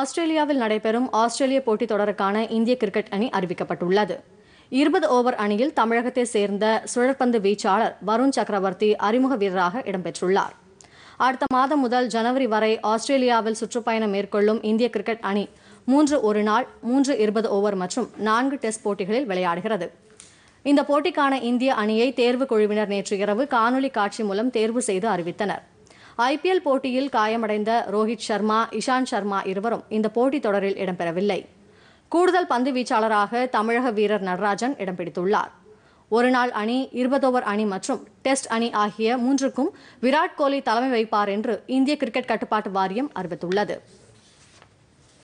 ஆஸ்திரேலியாவில் நடைபெறும் ஆஸ்திரேலிய போட்டித் தொடருக்கான இந்திய கிரிக்கெட் அணி அறிவிக்கப்பட்டுள்ளது இருபது ஓவர் அணியில் தமிழகத்தைச் சேர்ந்த சுழற்பந்து வீச்சாளர் வருண் சக்கரவர்த்தி அறிமுக வீரராக இடம்பெற்றுள்ளார் அடுத்த மாதம் முதல் ஜனவரி வரை ஆஸ்திரேலியாவில் சுற்றுப்பயணம் மேற்கொள்ளும் இந்திய கிரிக்கெட் அணி மூன்று ஒரு நாள் மூன்று இருபது ஓவர் மற்றும் நான்கு டெஸ்ட் போட்டிகளில் விளையாடுகிறது இந்த போட்டிக்கான இந்திய அணியை தேர்வு குழுவினர் நேற்று இரவு காணொலி காட்சி மூலம் தேர்வு செய்து அறிவித்தனர் ஐபிஎல் போட்டியில் காயமடைந்த ரோஹித் சர்மா இஷாந்த் சர்மா இருவரும் இந்த போட்டித் தொடரில் இடம்பெறவில்லை கூடுதல் பந்து வீச்சாளராக தமிழக வீரர் நடராஜன் இடம் பிடித்துள்ளார் ஒருநாள் அணி இருபதோவர் அணி மற்றும் டெஸ்ட் அணி ஆகிய மூன்றுக்கும் விராட் கோலி தலைமை வைப்பார் என்று இந்திய கிரிக்கெட் கட்டுப்பாட்டு வாரியம் அறிவித்துள்ளது